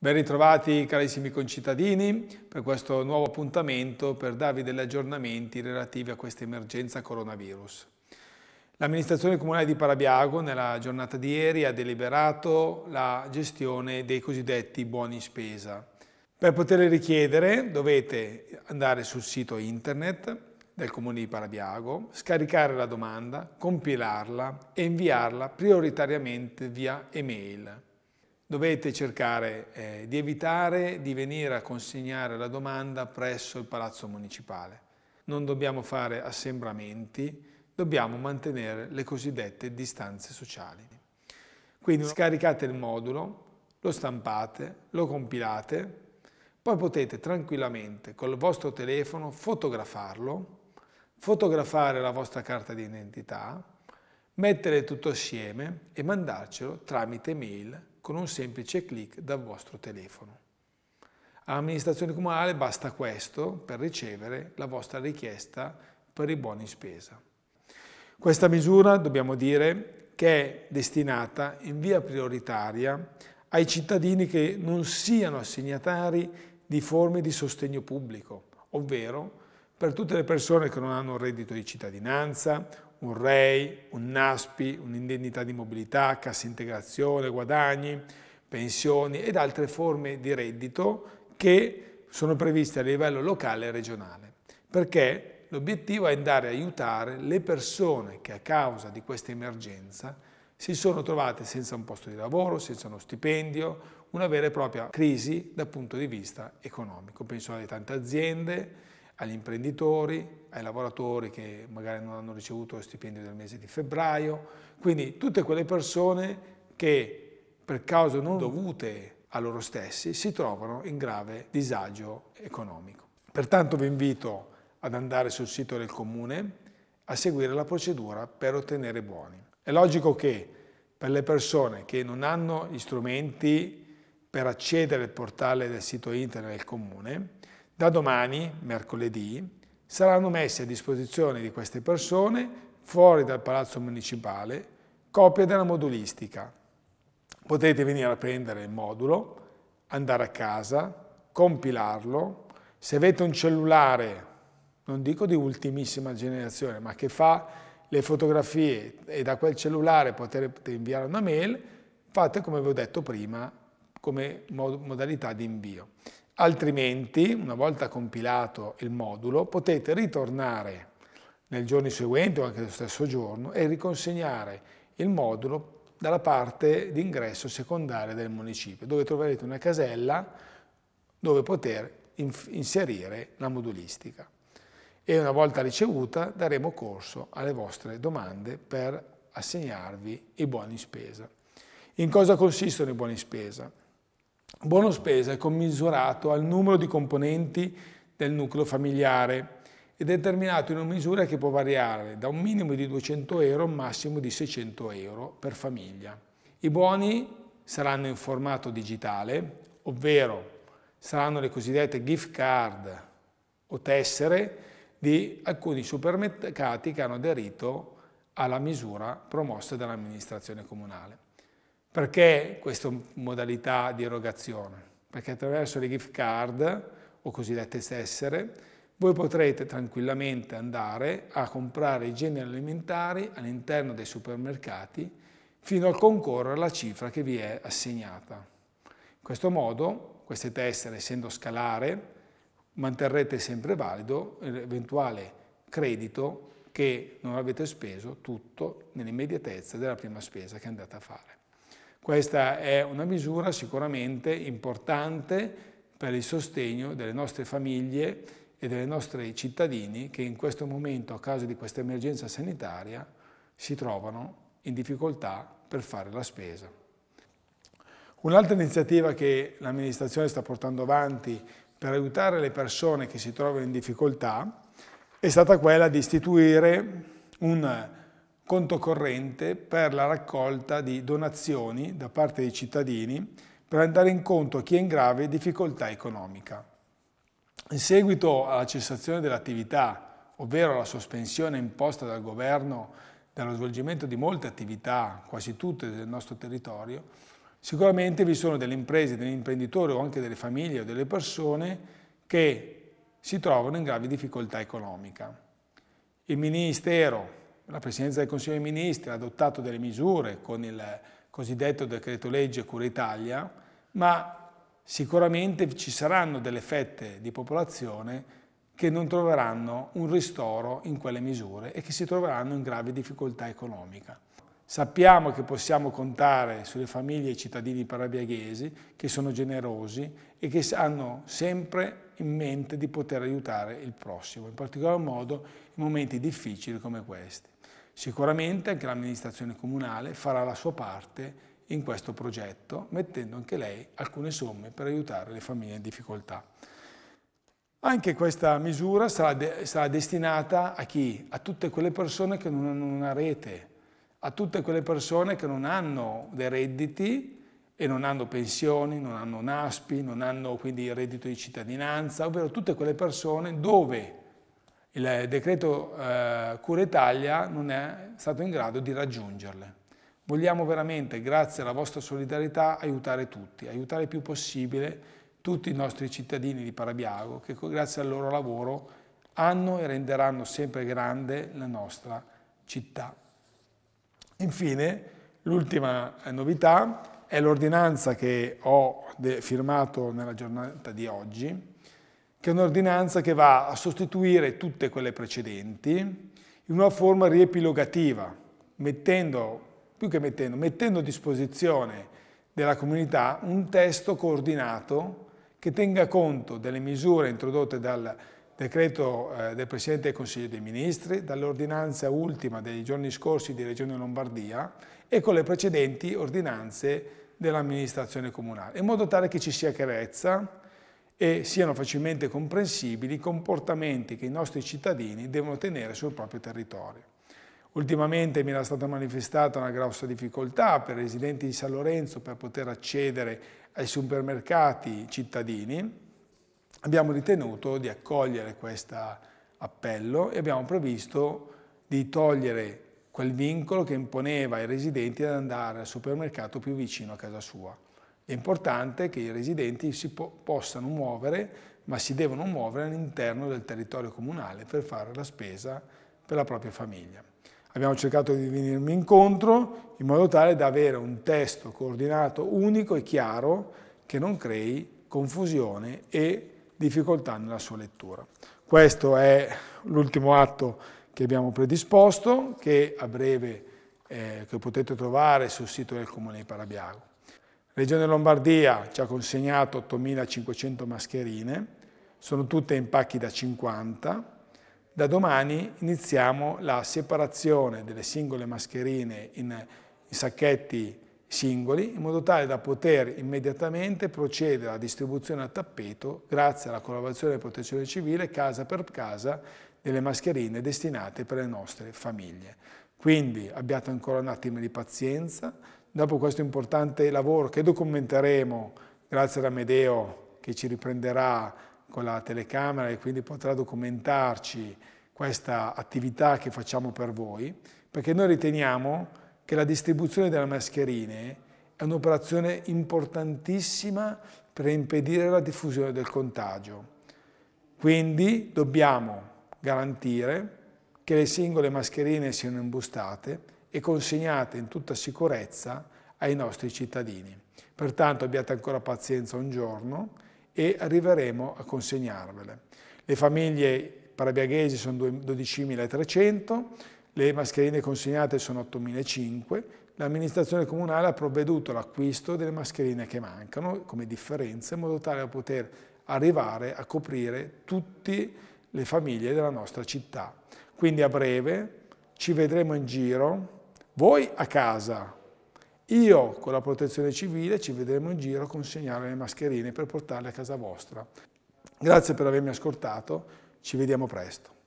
Ben ritrovati carissimi concittadini per questo nuovo appuntamento per darvi degli aggiornamenti relativi a questa emergenza coronavirus. L'amministrazione comunale di Parabiago nella giornata di ieri ha deliberato la gestione dei cosiddetti buoni spesa. Per poterli richiedere dovete andare sul sito internet del comune di Parabiago, scaricare la domanda, compilarla e inviarla prioritariamente via email dovete cercare eh, di evitare di venire a consegnare la domanda presso il Palazzo Municipale. Non dobbiamo fare assembramenti, dobbiamo mantenere le cosiddette distanze sociali. Quindi scaricate il modulo, lo stampate, lo compilate, poi potete tranquillamente col vostro telefono fotografarlo, fotografare la vostra carta di identità, mettere tutto assieme e mandarcelo tramite mail con un semplice clic dal vostro telefono. All'amministrazione comunale basta questo per ricevere la vostra richiesta per i buoni spesa. Questa misura, dobbiamo dire, che è destinata in via prioritaria ai cittadini che non siano assegnatari di forme di sostegno pubblico, ovvero per tutte le persone che non hanno un reddito di cittadinanza un REI, un NASPI, un'indennità di mobilità, cassa integrazione, guadagni, pensioni ed altre forme di reddito che sono previste a livello locale e regionale. Perché l'obiettivo è andare a aiutare le persone che a causa di questa emergenza si sono trovate senza un posto di lavoro, senza uno stipendio, una vera e propria crisi dal punto di vista economico. Penso alle tante aziende, agli imprenditori, ai lavoratori che magari non hanno ricevuto lo stipendio del mese di febbraio, quindi tutte quelle persone che per cause non dovute a loro stessi si trovano in grave disagio economico. Pertanto vi invito ad andare sul sito del comune a seguire la procedura per ottenere buoni. È logico che per le persone che non hanno gli strumenti per accedere al portale del sito internet del comune, da domani, mercoledì, saranno messe a disposizione di queste persone, fuori dal palazzo municipale, copie della modulistica. Potete venire a prendere il modulo, andare a casa, compilarlo. Se avete un cellulare, non dico di ultimissima generazione, ma che fa le fotografie e da quel cellulare potete inviare una mail, fate come vi ho detto prima, come modalità di invio. Altrimenti, una volta compilato il modulo, potete ritornare nel giorno seguente o anche lo stesso giorno e riconsegnare il modulo dalla parte d'ingresso secondaria del municipio, dove troverete una casella dove poter inserire la modulistica. E una volta ricevuta daremo corso alle vostre domande per assegnarvi i buoni spesa. In cosa consistono i buoni spesa? Buono spesa è commisurato al numero di componenti del nucleo familiare e determinato in una misura che può variare da un minimo di 200 euro a un massimo di 600 euro per famiglia. I buoni saranno in formato digitale, ovvero saranno le cosiddette gift card o tessere di alcuni supermercati che hanno aderito alla misura promossa dall'amministrazione comunale. Perché questa modalità di erogazione? Perché attraverso le gift card o cosiddette tessere voi potrete tranquillamente andare a comprare i generi alimentari all'interno dei supermercati fino a concorrere alla cifra che vi è assegnata. In questo modo queste tessere, essendo scalare, manterrete sempre valido l'eventuale credito che non avete speso tutto nell'immediatezza della prima spesa che andate a fare. Questa è una misura sicuramente importante per il sostegno delle nostre famiglie e dei nostri cittadini che in questo momento, a causa di questa emergenza sanitaria, si trovano in difficoltà per fare la spesa. Un'altra iniziativa che l'amministrazione sta portando avanti per aiutare le persone che si trovano in difficoltà è stata quella di istituire un conto corrente per la raccolta di donazioni da parte dei cittadini per andare incontro a chi è in grave difficoltà economica. In seguito alla cessazione dell'attività, ovvero alla sospensione imposta dal governo dallo svolgimento di molte attività, quasi tutte del nostro territorio, sicuramente vi sono delle imprese, degli imprenditori o anche delle famiglie o delle persone che si trovano in grave difficoltà economica. Il Ministero, la Presidenza del Consiglio dei Ministri ha adottato delle misure con il cosiddetto decreto legge Cura Italia, ma sicuramente ci saranno delle fette di popolazione che non troveranno un ristoro in quelle misure e che si troveranno in grave difficoltà economica. Sappiamo che possiamo contare sulle famiglie e i cittadini parabiaghesi che sono generosi e che hanno sempre in mente di poter aiutare il prossimo, in particolar modo in momenti difficili come questi. Sicuramente anche l'amministrazione comunale farà la sua parte in questo progetto, mettendo anche lei alcune somme per aiutare le famiglie in difficoltà. Anche questa misura sarà, de sarà destinata a chi? A tutte quelle persone che non hanno una rete, a tutte quelle persone che non hanno dei redditi e non hanno pensioni, non hanno NASPI, non hanno quindi il reddito di cittadinanza, ovvero tutte quelle persone dove il decreto eh, Cura Italia non è stato in grado di raggiungerle. Vogliamo veramente, grazie alla vostra solidarietà, aiutare tutti, aiutare il più possibile tutti i nostri cittadini di Parabiago che grazie al loro lavoro hanno e renderanno sempre grande la nostra città. Infine, l'ultima eh, novità è l'ordinanza che ho firmato nella giornata di oggi, che è un'ordinanza che va a sostituire tutte quelle precedenti in una forma riepilogativa, mettendo, più che mettendo, mettendo a disposizione della comunità un testo coordinato che tenga conto delle misure introdotte dal decreto eh, del Presidente del Consiglio dei Ministri, dall'ordinanza ultima dei giorni scorsi di Regione Lombardia e con le precedenti ordinanze dell'amministrazione comunale, in modo tale che ci sia chiarezza, e siano facilmente comprensibili i comportamenti che i nostri cittadini devono tenere sul proprio territorio. Ultimamente mi era stata manifestata una grossa difficoltà per i residenti di San Lorenzo per poter accedere ai supermercati cittadini. Abbiamo ritenuto di accogliere questo appello e abbiamo previsto di togliere quel vincolo che imponeva ai residenti ad andare al supermercato più vicino a casa sua. È importante che i residenti si po possano muovere, ma si devono muovere all'interno del territorio comunale per fare la spesa per la propria famiglia. Abbiamo cercato di venirmi incontro in modo tale da avere un testo coordinato, unico e chiaro, che non crei confusione e difficoltà nella sua lettura. Questo è l'ultimo atto che abbiamo predisposto, che a breve eh, che potete trovare sul sito del Comune di Parabiago. Regione Lombardia ci ha consegnato 8.500 mascherine, sono tutte in pacchi da 50. Da domani iniziamo la separazione delle singole mascherine in, in sacchetti singoli in modo tale da poter immediatamente procedere alla distribuzione a tappeto grazie alla collaborazione della protezione civile casa per casa delle mascherine destinate per le nostre famiglie. Quindi abbiate ancora un attimo di pazienza, dopo questo importante lavoro che documenteremo grazie ad Amedeo che ci riprenderà con la telecamera e quindi potrà documentarci questa attività che facciamo per voi, perché noi riteniamo che la distribuzione delle mascherine è un'operazione importantissima per impedire la diffusione del contagio. Quindi dobbiamo garantire che le singole mascherine siano imbustate e consegnate in tutta sicurezza ai nostri cittadini. Pertanto abbiate ancora pazienza un giorno e arriveremo a consegnarvele. Le famiglie parabiaghesi sono 12.300, le mascherine consegnate sono 8.500, l'amministrazione comunale ha provveduto all'acquisto delle mascherine che mancano come differenza in modo tale da poter arrivare a coprire tutte le famiglie della nostra città. Quindi a breve ci vedremo in giro voi a casa, io con la protezione civile ci vedremo in giro a consegnare le mascherine per portarle a casa vostra. Grazie per avermi ascoltato, ci vediamo presto.